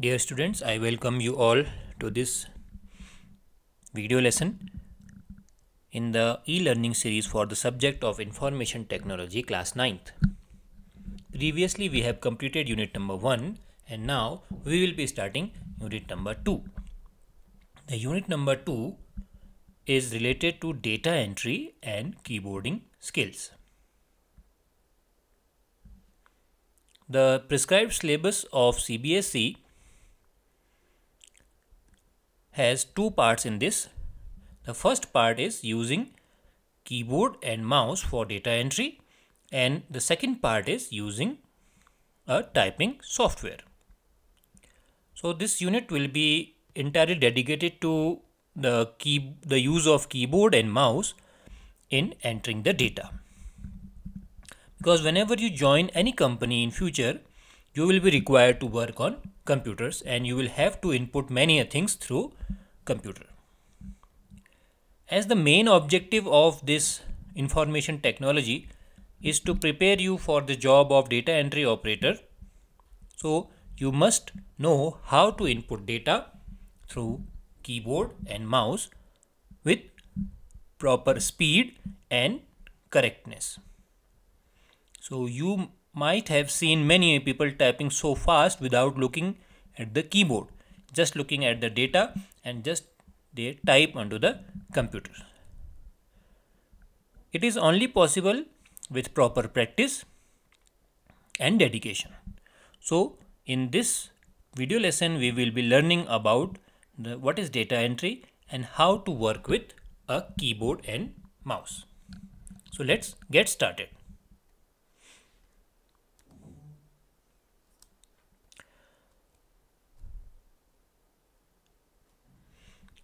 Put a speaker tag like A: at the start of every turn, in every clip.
A: Dear students, I welcome you all to this video lesson in the e-learning series for the subject of Information Technology class 9th. Previously we have completed unit number 1 and now we will be starting unit number 2. The unit number 2 is related to data entry and keyboarding skills. The prescribed syllabus of CBSE has two parts in this. The first part is using keyboard and mouse for data entry and the second part is using a typing software. So this unit will be entirely dedicated to the key the use of keyboard and mouse in entering the data. Because whenever you join any company in future, you will be required to work on computers and you will have to input many things through computer. As the main objective of this information technology is to prepare you for the job of data entry operator. So you must know how to input data through keyboard and mouse with proper speed and correctness. So you might have seen many people typing so fast without looking at the keyboard, just looking at the data and just they type onto the computer. It is only possible with proper practice and dedication. So in this video lesson, we will be learning about the, what is data entry and how to work with a keyboard and mouse. So let's get started.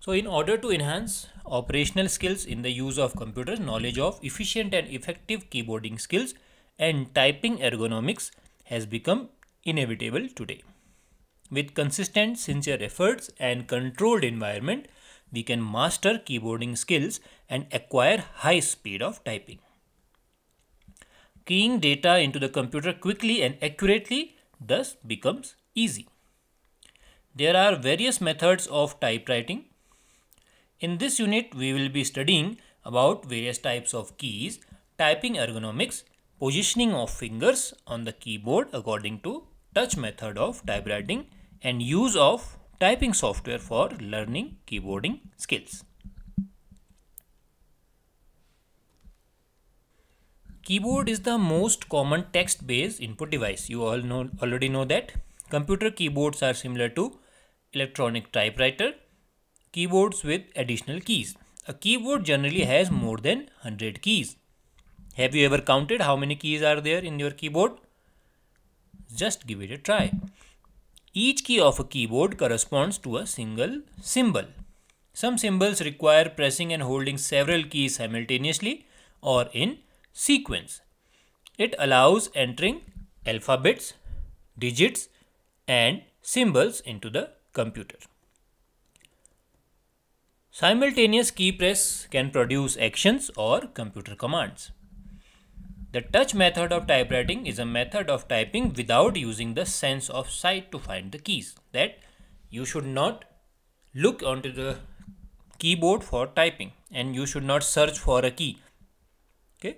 A: So in order to enhance operational skills in the use of computers, knowledge of efficient and effective keyboarding skills and typing ergonomics has become inevitable today. With consistent, sincere efforts and controlled environment, we can master keyboarding skills and acquire high speed of typing. Keying data into the computer quickly and accurately thus becomes easy. There are various methods of typewriting in this unit, we will be studying about various types of keys, typing ergonomics, positioning of fingers on the keyboard according to touch method of typewriting and use of typing software for learning keyboarding skills. Keyboard is the most common text-based input device. You all know already know that. Computer keyboards are similar to electronic typewriter keyboards with additional keys. A keyboard generally has more than 100 keys. Have you ever counted how many keys are there in your keyboard? Just give it a try. Each key of a keyboard corresponds to a single symbol. Some symbols require pressing and holding several keys simultaneously or in sequence. It allows entering alphabets, digits and symbols into the computer. Simultaneous key press can produce actions or computer commands. The touch method of typewriting is a method of typing without using the sense of sight to find the keys. That you should not look onto the keyboard for typing and you should not search for a key okay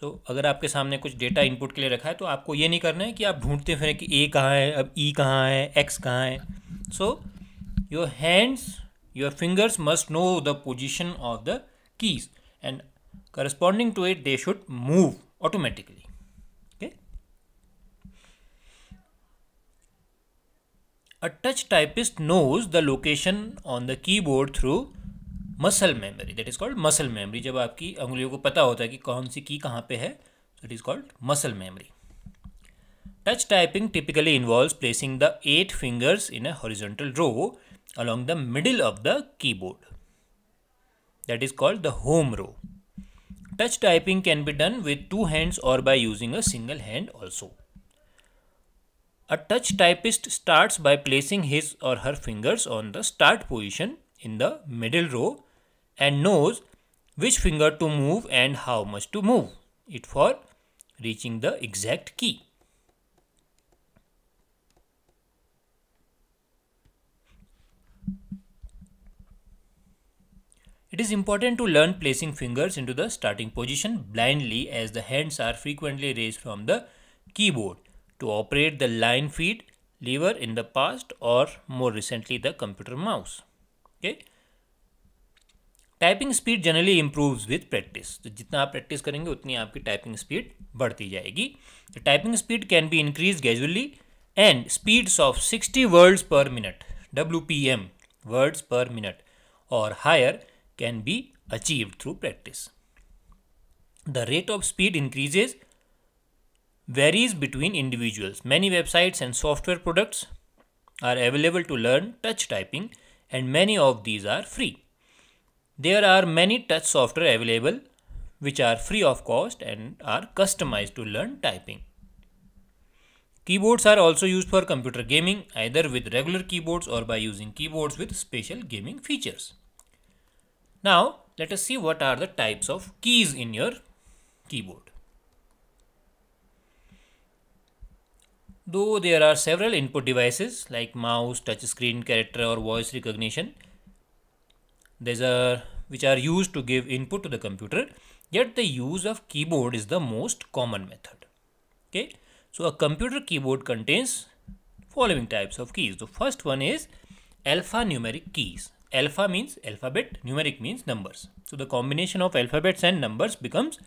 A: सो अगर आपके सामने कुछ data input के लिए रखा है तो आपको ये नहीं करना है कि आप ढूंढते फिरें कि ए कहाँ है अब ई e कहाँ है एक्स कहाँ है so your hands Your fingers must know the position of the keys and corresponding to it they should move automatically. Okay. A touch typist knows the location on the keyboard through muscle memory that is called muscle memory jab aapki angliyon ko pata hota hai ki kaun si key kahan pe hai so it is called muscle memory touch typing typically involve placing the eight fingers in a horizontal row along the middle of the keyboard. That is called the home row. Touch typing can be done with two hands or by using a single hand also. A touch typist starts by placing his or her fingers on the start position in the middle row and knows which finger to move and how much to move it for reaching the exact key. It is important to learn placing fingers into the starting position blindly as the hands are frequently raised from the keyboard to operate the line feed lever in the past or more recently the computer mouse. Okay. Typing speed generally improves with practice. So, jitna practice karenge, utni aapki typing speed badhti jayegi. The typing speed can be increased gradually and speeds of 60 words per minute, WPM, words per minute or higher can be achieved through practice. The rate of speed increases varies between individuals. Many websites and software products are available to learn touch typing and many of these are free. There are many touch software available which are free of cost and are customized to learn typing. Keyboards are also used for computer gaming either with regular keyboards or by using keyboards with special gaming features. Now let us see what are the types of keys in your keyboard. Though there are several input devices like mouse, touchscreen, character or voice recognition, these are which are used to give input to the computer, yet the use of keyboard is the most common method. Okay, so a computer keyboard contains following types of keys. The first one is alphanumeric keys alpha means alphabet, numeric means numbers. So the combination of alphabets and numbers becomes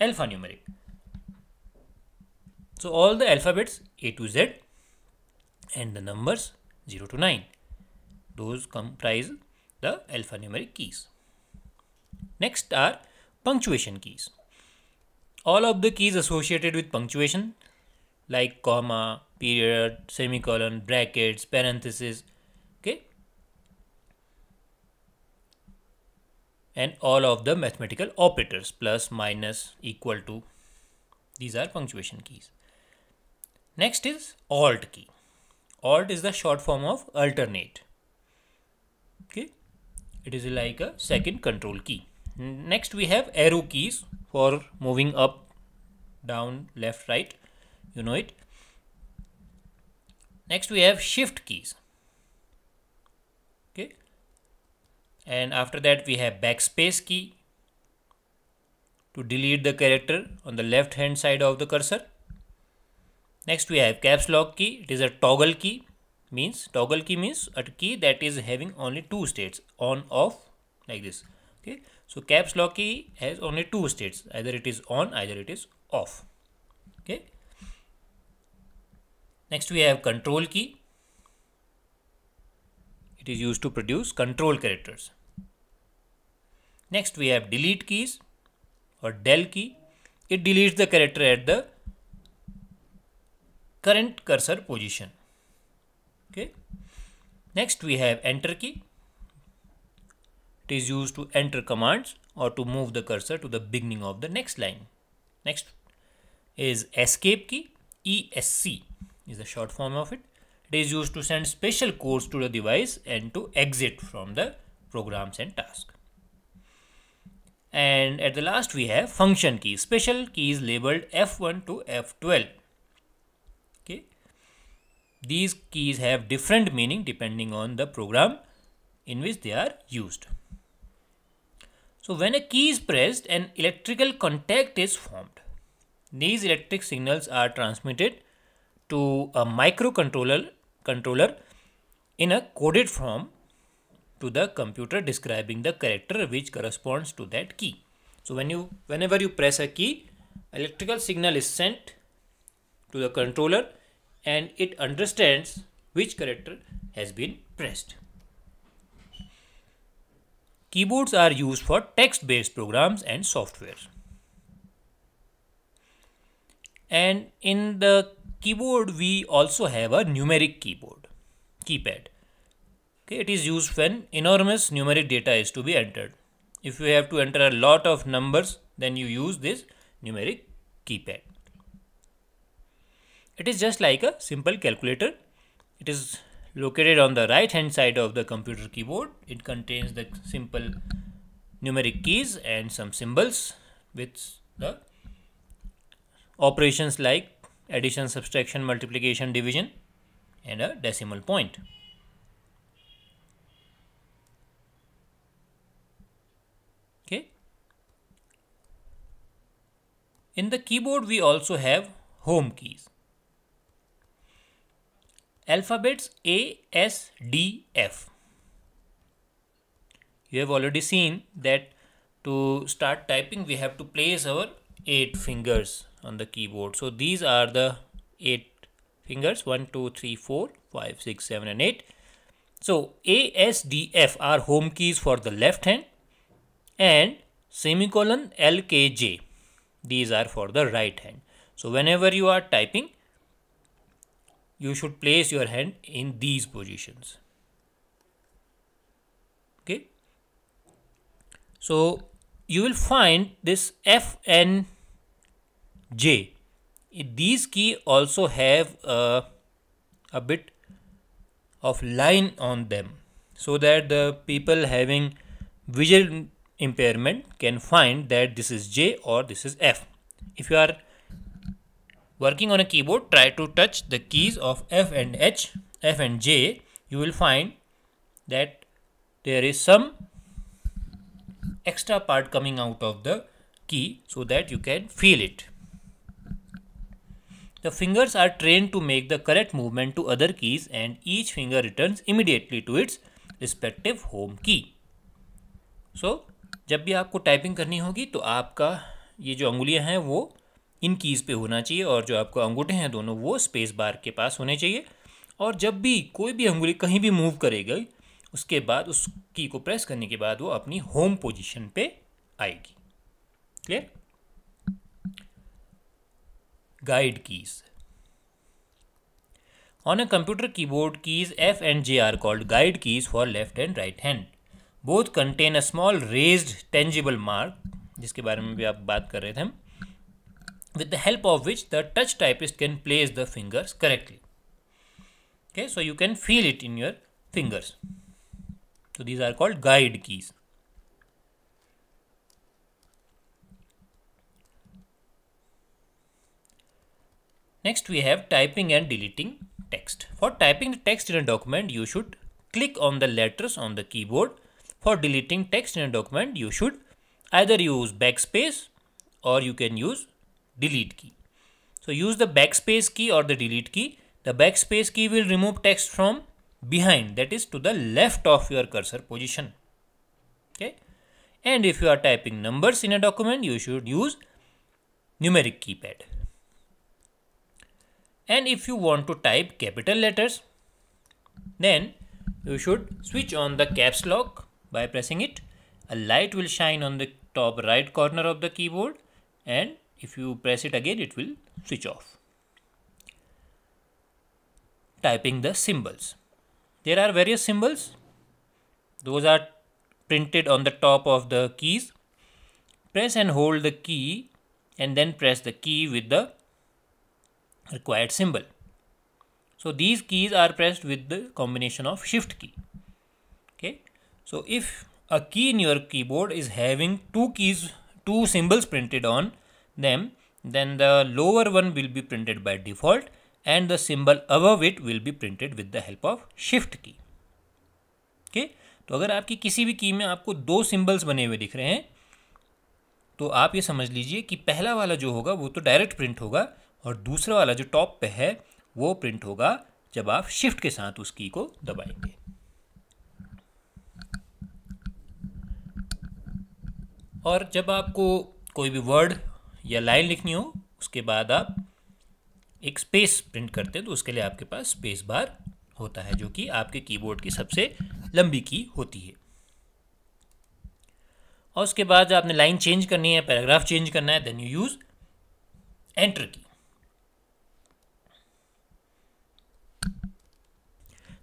A: alphanumeric. So all the alphabets A to Z and the numbers 0 to 9. Those comprise the alphanumeric keys. Next are punctuation keys. All of the keys associated with punctuation like comma, period, semicolon, brackets, parentheses, and all of the mathematical operators plus, minus, equal to. These are punctuation keys. Next is ALT key. ALT is the short form of alternate. Okay. It is like a second control key. Next we have arrow keys for moving up, down, left, right. You know it. Next we have shift keys. and after that we have backspace key to delete the character on the left hand side of the cursor. Next we have caps lock key. It is a toggle key means toggle key means a key that is having only two states on off like this. Okay. So caps lock key has only two states either it is on either it is off. Okay. Next we have control key. It is used to produce control characters. Next we have delete keys or del key. It deletes the character at the current cursor position. Okay. Next we have enter key. It is used to enter commands or to move the cursor to the beginning of the next line. Next is escape key. ESC is the short form of it. It is used to send special codes to the device and to exit from the programs and tasks and at the last we have function key special keys labeled f1 to f12 okay these keys have different meaning depending on the program in which they are used so when a key is pressed an electrical contact is formed these electric signals are transmitted to a microcontroller controller in a coded form to the computer describing the character which corresponds to that key. So when you, whenever you press a key, electrical signal is sent to the controller and it understands which character has been pressed. Keyboards are used for text-based programs and software. And in the keyboard, we also have a numeric keyboard, keypad. Okay, it is used when enormous numeric data is to be entered. If you have to enter a lot of numbers, then you use this numeric keypad. It is just like a simple calculator. It is located on the right hand side of the computer keyboard. It contains the simple numeric keys and some symbols with the operations like addition, subtraction, multiplication, division and a decimal point. In the keyboard, we also have home keys. Alphabets A, S, D, F. You have already seen that to start typing, we have to place our eight fingers on the keyboard. So these are the eight fingers, one, two, three, four, five, six, seven, and eight. So A, S, D, F are home keys for the left hand and semicolon L, K, J these are for the right hand. So whenever you are typing, you should place your hand in these positions. Okay. So you will find this F and J. These key also have a, a bit of line on them so that the people having visual impairment can find that this is J or this is F. If you are working on a keyboard, try to touch the keys of F and H, F and J. You will find that there is some extra part coming out of the key so that you can feel it. The fingers are trained to make the correct movement to other keys and each finger returns immediately to its respective home key. So जब भी आपको typing करनी होगी तो आपका ये जो अंगुलियां हैं वो इन कीज़ पे होना चाहिए और जो आपको अंगूठे हैं दोनों वो स्पेस बार के पास होने चाहिए और जब भी कोई भी अंगुली कहीं भी मूव करेगी उसके बाद उस की को प्रेस करने के बाद वो अपनी होम पोजीशन पे आएगी clear guide keys on a computer keyboard keys F and J are called guide keys for left and right hand both contain a small raised tangible mark जिसके बारे में भी आप बात कर रहे थे हम with the help of which the touch typist can place the fingers correctly okay so you can feel it in your fingers so these are called guide keys next we have typing and deleting text for typing the text in a document you should click on the letters on the keyboard for deleting text in a document, you should either use backspace or you can use delete key. So use the backspace key or the delete key. The backspace key will remove text from behind that is to the left of your cursor position. Okay. And if you are typing numbers in a document, you should use numeric keypad. And if you want to type capital letters, then you should switch on the caps lock by pressing it. A light will shine on the top right corner of the keyboard and if you press it again it will switch off. Typing the symbols. There are various symbols. Those are printed on the top of the keys. Press and hold the key and then press the key with the required symbol. So these keys are pressed with the combination of shift key. So if a key in your keyboard is having two keys, two symbols printed on them, then the lower one will be printed by default and the symbol above it will be printed with the help of shift key. okay? तो अगर आपकी किसी भी की में आपको दो symbols बने हुए दिख रहे हैं तो आप ये समझ लीजिए कि पहला वाला जो होगा वो तो डायरेक्ट प्रिंट होगा और दूसरा वाला जो टॉप पे है वो प्रिंट होगा जब आप शिफ्ट के साथ उस की को दबाएंगे और जब आपको कोई भी वर्ड या लाइन लिखनी हो उसके बाद आप एक स्पेस प्रिंट करते हैं तो उसके लिए आपके पास स्पेस बार होता है जो कि आपके कीबोर्ड की सबसे लंबी की होती है और उसके बाद जब आपने लाइन चेंज करनी है पैराग्राफ चेंज करना है then you use enter key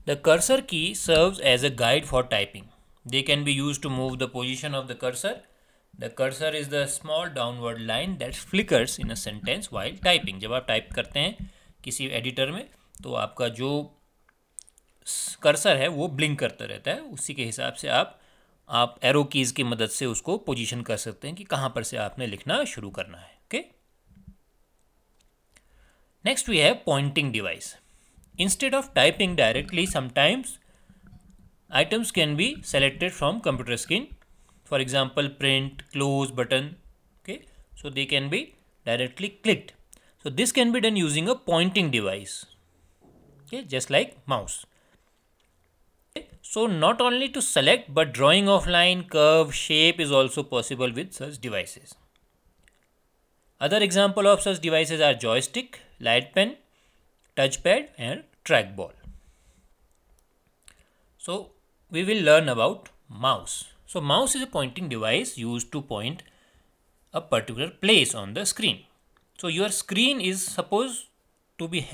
A: the cursor key serves as a guide for typing they can be use to move the position of the cursor the cursor is the small downward line that flickers in a sentence while typing जब आप type करते हैं किसी editor में तो आपका जो cursor है वो ब्लिंक करता रहता है उसी के हिसाब से आप आप एरो कीज़ की मदद से उसको पोजीशन कर सकते हैं कि कहाँ पर से आपने लिखना शुरू करना है okay next we have pointing device instead of typing directly sometimes items can be selected from computer screen for example print close button okay so they can be directly clicked so this can be done using a pointing device okay just like mouse okay. so not only to select but drawing of line curve shape is also possible with such devices other example of such devices are joystick light pen touchpad and trackball so we will learn about mouse so mouse is a pointing device used to point a particular place on the screen. So your screen is supposed to be,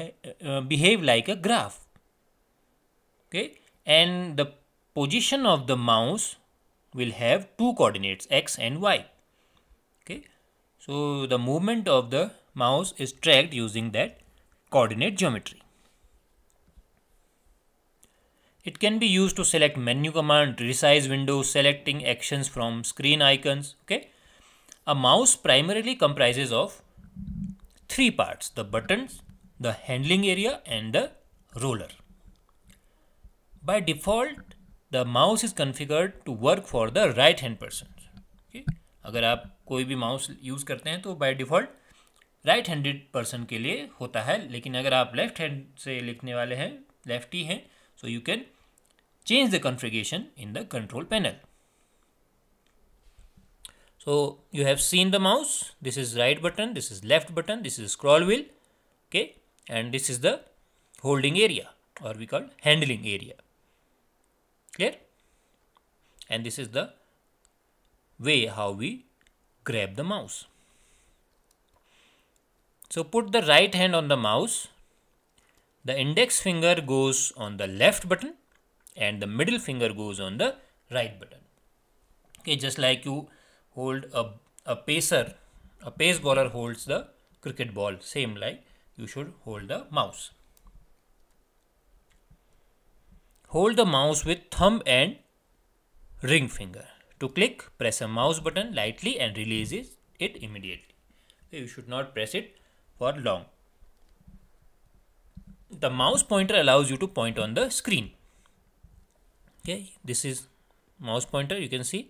A: uh, behave like a graph. Okay, and the position of the mouse will have two coordinates x and y. Okay, so the movement of the mouse is tracked using that coordinate geometry. It can be used to select menu command, resize window, selecting actions from screen icons. Okay. A mouse primarily comprises of three parts, the buttons, the handling area and the roller. By default, the mouse is configured to work for the right hand person. Okay. अगर आप कोई भी mouse use करते हैं तो by default right handed person के लिए होता है लेकिन अगर आप लेफ्ट हैंड से लिखने वाले हैं लेफ्टी हैं so you can change the configuration in the control panel. So you have seen the mouse. This is right button. This is left button. This is scroll wheel. Okay. And this is the holding area or we call handling area. Clear? And this is the way how we grab the mouse. So put the right hand on the mouse. The index finger goes on the left button and the middle finger goes on the right button. Okay, just like you hold a, a pacer, a pace bowler holds the cricket ball, same like you should hold the mouse. Hold the mouse with thumb and ring finger. To click, press a mouse button lightly and releases it immediately. Okay, you should not press it for long. The mouse pointer allows you to point on the screen okay this is mouse pointer you can see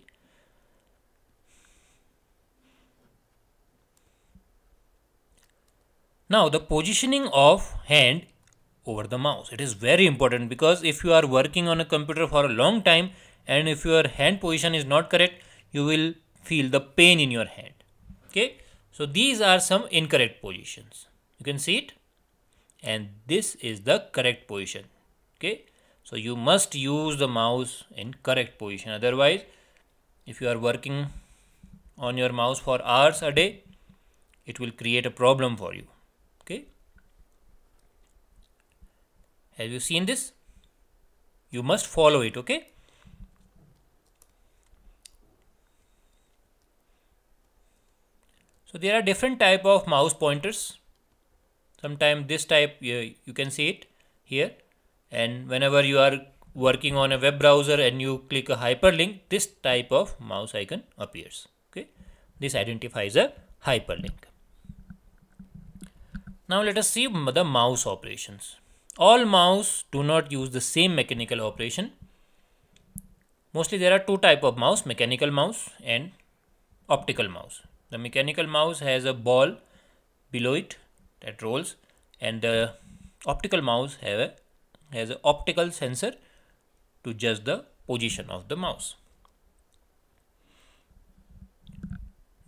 A: now the positioning of hand over the mouse it is very important because if you are working on a computer for a long time and if your hand position is not correct you will feel the pain in your hand okay so these are some incorrect positions you can see it and this is the correct position okay so you must use the mouse in correct position. Otherwise, if you are working on your mouse for hours a day, it will create a problem for you. Okay. Have you seen this? You must follow it. Okay. So there are different type of mouse pointers. Sometimes this type you, you can see it here and whenever you are working on a web browser and you click a hyperlink this type of mouse icon appears okay this identifies a hyperlink now let us see the mouse operations all mouse do not use the same mechanical operation mostly there are two type of mouse mechanical mouse and optical mouse the mechanical mouse has a ball below it that rolls and the optical mouse have a has an optical sensor to judge the position of the mouse.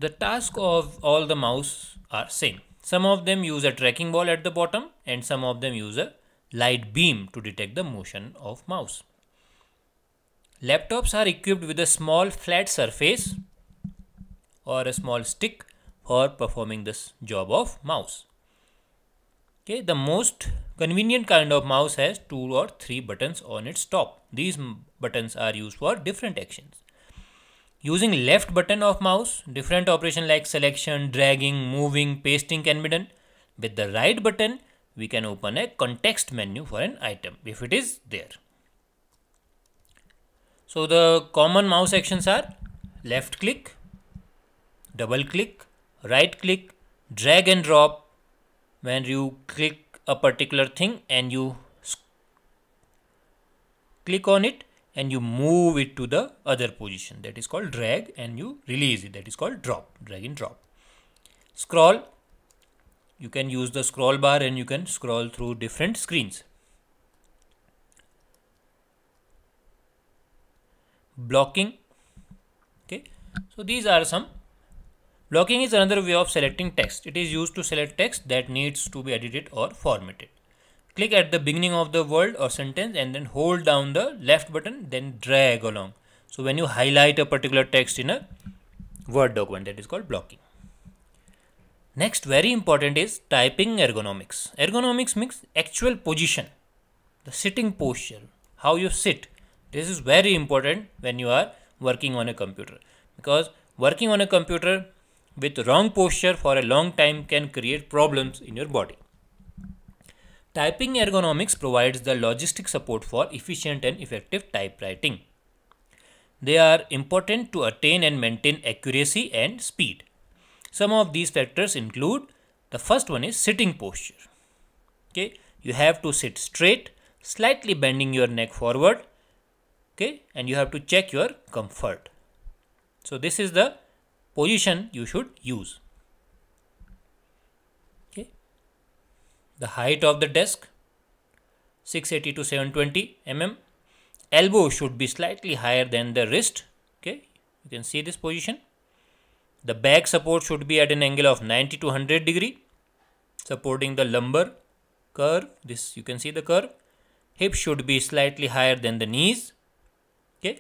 A: The task of all the mouse are same. Some of them use a tracking ball at the bottom and some of them use a light beam to detect the motion of mouse. Laptops are equipped with a small flat surface or a small stick for performing this job of mouse. Okay, the most convenient kind of mouse has two or three buttons on its top. These buttons are used for different actions. Using left button of mouse, different operation like selection, dragging, moving, pasting can be done. With the right button, we can open a context menu for an item if it is there. So the common mouse actions are left click, double click, right click, drag and drop, when you click a particular thing and you click on it and you move it to the other position that is called drag and you release it that is called drop drag and drop scroll you can use the scroll bar and you can scroll through different screens blocking okay so these are some Blocking is another way of selecting text. It is used to select text that needs to be edited or formatted. Click at the beginning of the word or sentence and then hold down the left button, then drag along. So when you highlight a particular text in a Word document, that is called blocking. Next, very important is typing ergonomics. Ergonomics means actual position, the sitting posture, how you sit. This is very important when you are working on a computer because working on a computer with wrong posture for a long time can create problems in your body. Typing ergonomics provides the logistic support for efficient and effective typewriting. They are important to attain and maintain accuracy and speed. Some of these factors include the first one is sitting posture. Okay, you have to sit straight, slightly bending your neck forward. Okay, and you have to check your comfort. So this is the position you should use. Okay. The height of the desk 680 to 720 mm. Elbow should be slightly higher than the wrist. Okay. You can see this position. The back support should be at an angle of 90 to 100 degree supporting the lumbar curve. This you can see the curve. Hip should be slightly higher than the knees. Okay.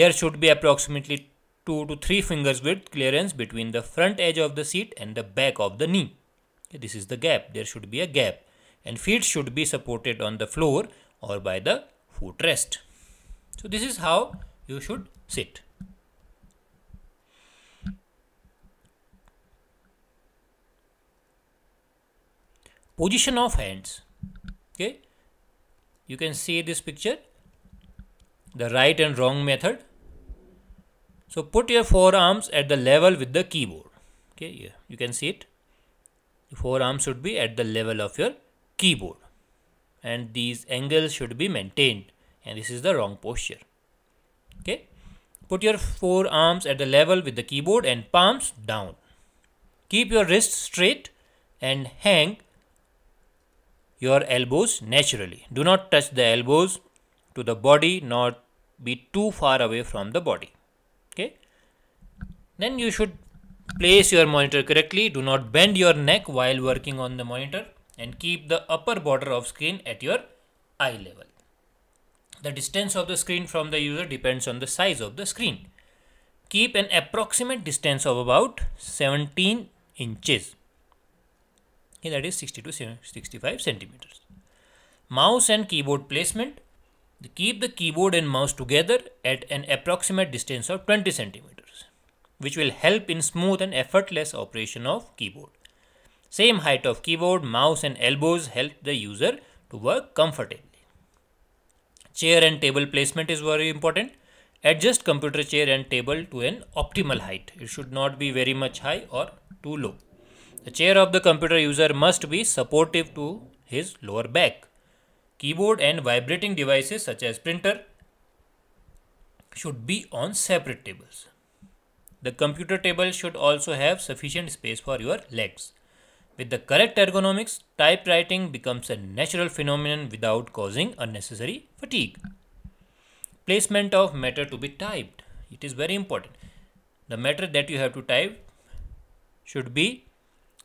A: There should be approximately 2 to 3 fingers width clearance between the front edge of the seat and the back of the knee. this is the gap. There should be a gap. And feet should be supported on the floor or by the footrest. So this is how you should sit. Position of hands. Okay. You can see this picture. The right and wrong method so put your forearms at the level with the keyboard. Okay, yeah, you can see it. The forearms should be at the level of your keyboard. And these angles should be maintained. And this is the wrong posture. Okay. Put your forearms at the level with the keyboard and palms down. Keep your wrists straight and hang your elbows naturally. Do not touch the elbows to the body nor be too far away from the body. Then you should place your monitor correctly. Do not bend your neck while working on the monitor and keep the upper border of screen at your eye level. The distance of the screen from the user depends on the size of the screen. Keep an approximate distance of about 17 inches. Okay, that is 60 to 65 centimeters. Mouse and keyboard placement. Keep the keyboard and mouse together at an approximate distance of 20 centimeters which will help in smooth and effortless operation of keyboard. Same height of keyboard, mouse and elbows help the user to work comfortably. Chair and table placement is very important. Adjust computer chair and table to an optimal height. It should not be very much high or too low. The chair of the computer user must be supportive to his lower back. Keyboard and vibrating devices such as printer should be on separate tables. The computer table should also have sufficient space for your legs. With the correct ergonomics, typewriting becomes a natural phenomenon without causing unnecessary fatigue. Placement of matter to be typed. It is very important. The matter that you have to type should be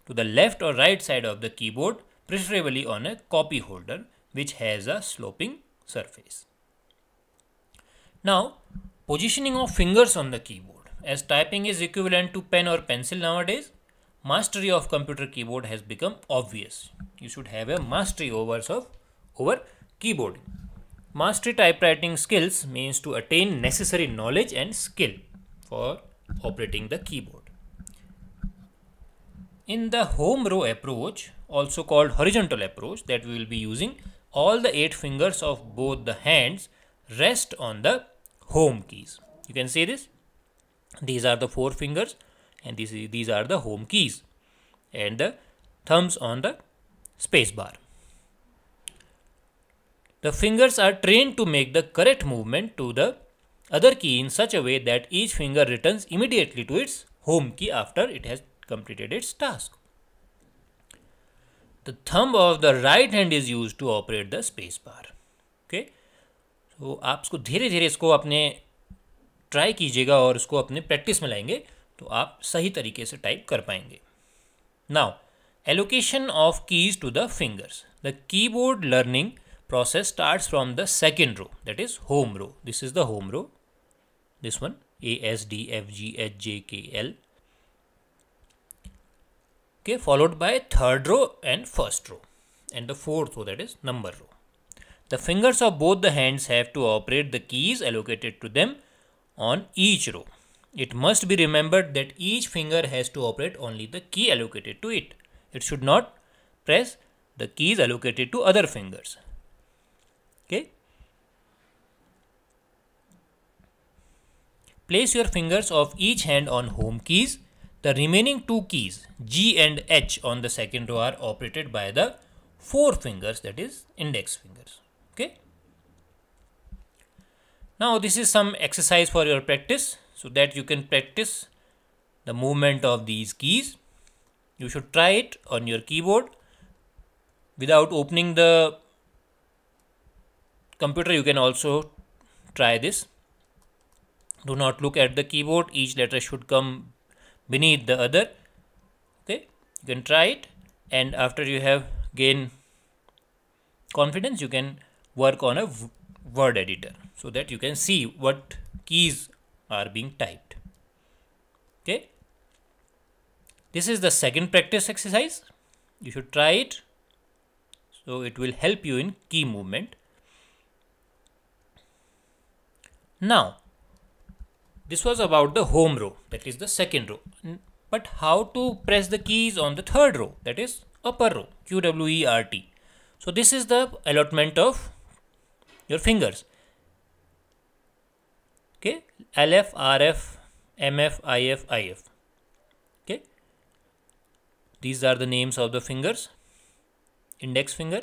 A: to the left or right side of the keyboard, preferably on a copy holder which has a sloping surface. Now, positioning of fingers on the keyboard. As typing is equivalent to pen or pencil nowadays, mastery of computer keyboard has become obvious. You should have a mastery over, of, over keyboard. Mastery typewriting skills means to attain necessary knowledge and skill for operating the keyboard. In the home row approach, also called horizontal approach that we will be using, all the eight fingers of both the hands rest on the home keys. You can see this. These are the four fingers and this is, these are the home keys and the thumbs on the space bar. The fingers are trained to make the correct movement to the other key in such a way that each finger returns immediately to its home key after it has completed its task. The thumb of the right hand is used to operate the space bar. okay? so, आप इसको धीरे धीरे इसको अपने try कीजिएगा और उसको अपने प्रैक्टिस में लाएंगे तो आप सही तरीके से टाइप कर पाएंगे now allocation of keys to the fingers the keyboard learning process start from the second row that is home row this is the home row this one A S D F G H J K L K followed by third row and first row and the fourth row that is number row the fingers of both the hands have to operate the keys allocated to them on each row. It must be remembered that each finger has to operate only the key allocated to it. It should not press the keys allocated to other fingers. Okay. Place your fingers of each hand on home keys. The remaining two keys G and H on the second row are operated by the four fingers that is index fingers. Okay. Now this is some exercise for your practice so that you can practice the movement of these keys. You should try it on your keyboard without opening the computer you can also try this. Do not look at the keyboard each letter should come beneath the other. Okay, you can try it and after you have gained confidence you can work on a word editor so that you can see what keys are being typed okay this is the second practice exercise you should try it so it will help you in key movement now this was about the home row that is the second row but how to press the keys on the third row that is upper row QWERT so this is the allotment of your fingers okay lf rf mf if if okay these are the names of the fingers index finger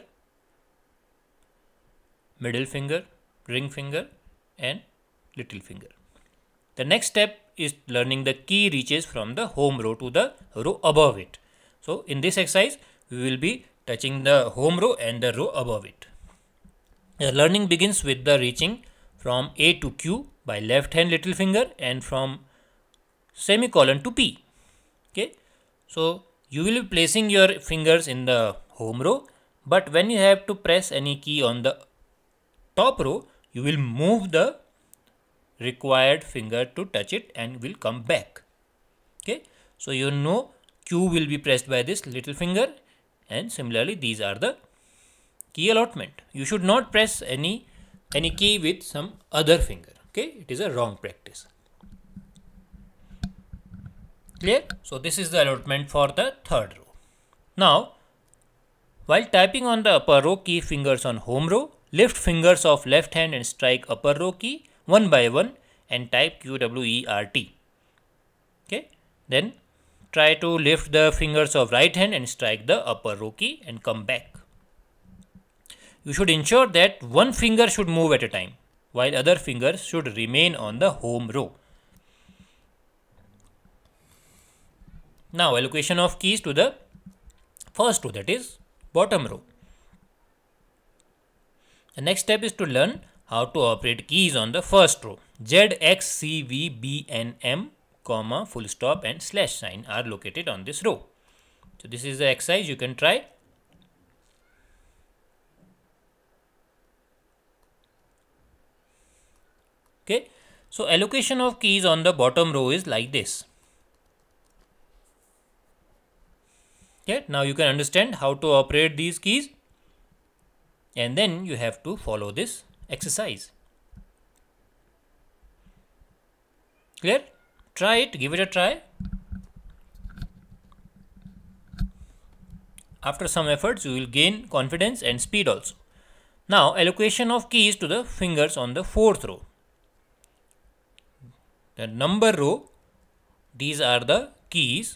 A: middle finger ring finger and little finger the next step is learning the key reaches from the home row to the row above it so in this exercise we will be touching the home row and the row above it the learning begins with the reaching from A to Q by left hand little finger and from semicolon to P. Okay. So you will be placing your fingers in the home row but when you have to press any key on the top row you will move the required finger to touch it and will come back. Okay. So you know Q will be pressed by this little finger and similarly these are the key allotment. You should not press any, any key with some other finger. Okay, it is a wrong practice. Clear? So this is the allotment for the third row. Now, while tapping on the upper row key fingers on home row, lift fingers of left hand and strike upper row key one by one and type QWERT. Okay, then try to lift the fingers of right hand and strike the upper row key and come back you should ensure that one finger should move at a time while other fingers should remain on the home row. Now allocation of keys to the first row that is bottom row. The next step is to learn how to operate keys on the first row. Z, X, C, V, B, N, M, comma full stop and slash sign are located on this row. So this is the exercise you can try Okay. So allocation of keys on the bottom row is like this. Okay. Now you can understand how to operate these keys and then you have to follow this exercise. Clear? Try it, give it a try. After some efforts, you will gain confidence and speed also. Now, allocation of keys to the fingers on the fourth row the number row, these are the keys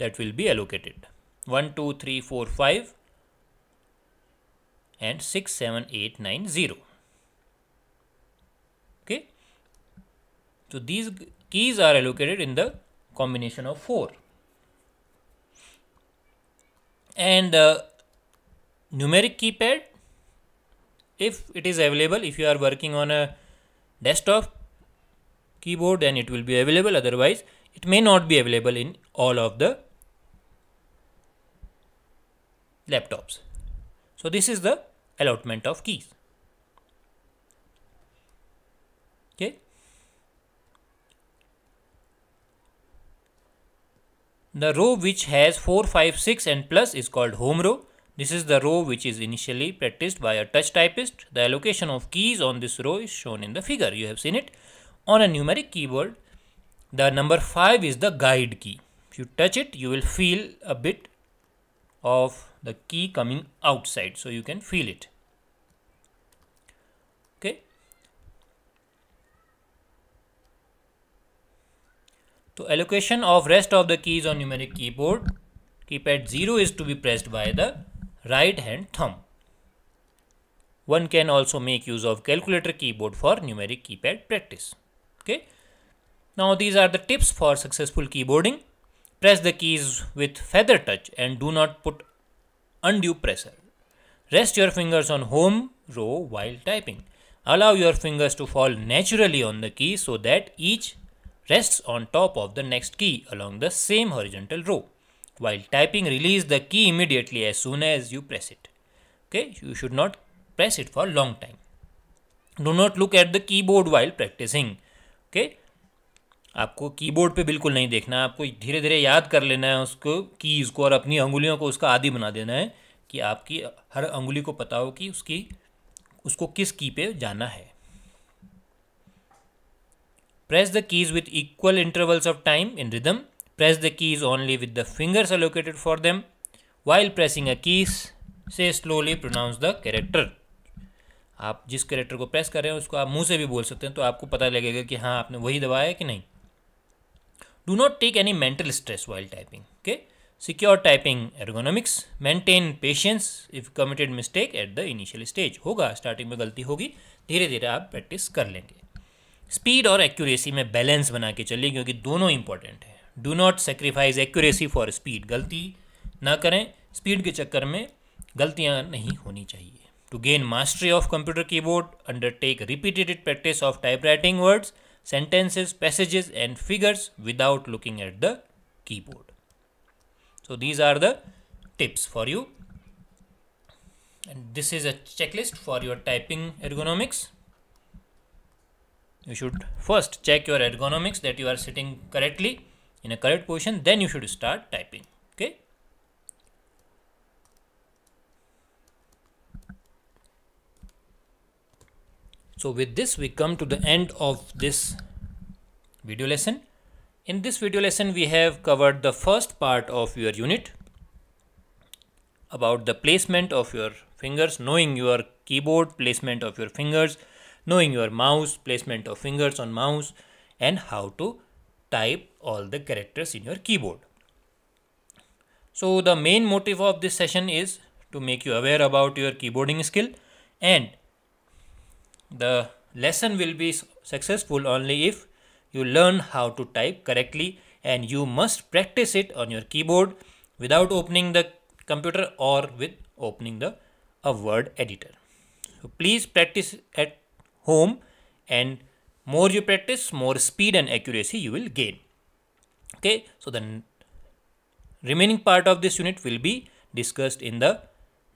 A: that will be allocated. 1, 2, 3, 4, 5 and 6, 7, 8, 9, 0. Okay. So, these keys are allocated in the combination of 4. And the numeric keypad, if it is available, if you are working on a desktop, keyboard and it will be available otherwise it may not be available in all of the laptops. So this is the allotment of keys. Okay. The row which has 4, 5, 6 and plus is called home row. This is the row which is initially practiced by a touch typist. The allocation of keys on this row is shown in the figure. You have seen it on a numeric keyboard, the number 5 is the guide key. If you touch it, you will feel a bit of the key coming outside. So you can feel it. Okay. So allocation of rest of the keys on numeric keyboard, keypad 0 is to be pressed by the right hand thumb. One can also make use of calculator keyboard for numeric keypad practice. Okay. Now these are the tips for successful keyboarding. Press the keys with feather touch and do not put undue pressure. Rest your fingers on home row while typing. Allow your fingers to fall naturally on the key so that each rests on top of the next key along the same horizontal row. While typing, release the key immediately as soon as you press it. Okay, you should not press it for a long time. Do not look at the keyboard while practicing. Okay आपको keyboard पे बिल्कुल नहीं देखना है आपको धीरे धीरे याद कर लेना है उसको कीज़ को और अपनी अंगुलियों को उसका आदि बना देना है कि आपकी हर अंगुली को पता हो कि उसकी उसको किस की पे जाना है press the keys with equal intervals of time in rhythm press the keys only with the fingers allocated for them while pressing a keys से स्लोली प्रोनाउंस द कैरेक्टर आप जिस करेक्टर को प्रेस कर रहे हैं उसको आप मुंह से भी बोल सकते हैं तो आपको पता लगेगा कि हाँ आपने वही दबाया है कि नहीं do not take any mental stress while typing okay secure typing ergonomics maintain patience if committed mistake at the initial stage होगा स्टार्टिंग में गलती होगी धीरे धीरे आप प्रैक्टिस कर लेंगे स्पीड और एक्यूरेसी में बैलेंस बना के चलिए क्योंकि दोनों इंपॉर्टेंट हैं do not sacrifice accuracy for speed गलती ना करें स्पीड के चक्कर में गलतियाँ नहीं होनी चाहिए To gain mastery of computer keyboard, undertake repeated practice of typewriting words, sentences, passages and figures without looking at the keyboard. So these are the tips for you. And this is a checklist for your typing ergonomics. You should first check your ergonomics that you are sitting correctly in a correct position, then you should start typing. So with this we come to the end of this video lesson. In this video lesson we have covered the first part of your unit about the placement of your fingers, knowing your keyboard, placement of your fingers, knowing your mouse, placement of fingers on mouse and how to type all the characters in your keyboard. So the main motive of this session is to make you aware about your keyboarding skill and the lesson will be successful only if you learn how to type correctly and you must practice it on your keyboard without opening the computer or with opening the a word editor. So please practice at home and more you practice more speed and accuracy you will gain. Okay, so the remaining part of this unit will be discussed in the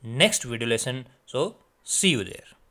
A: next video lesson. So see you there.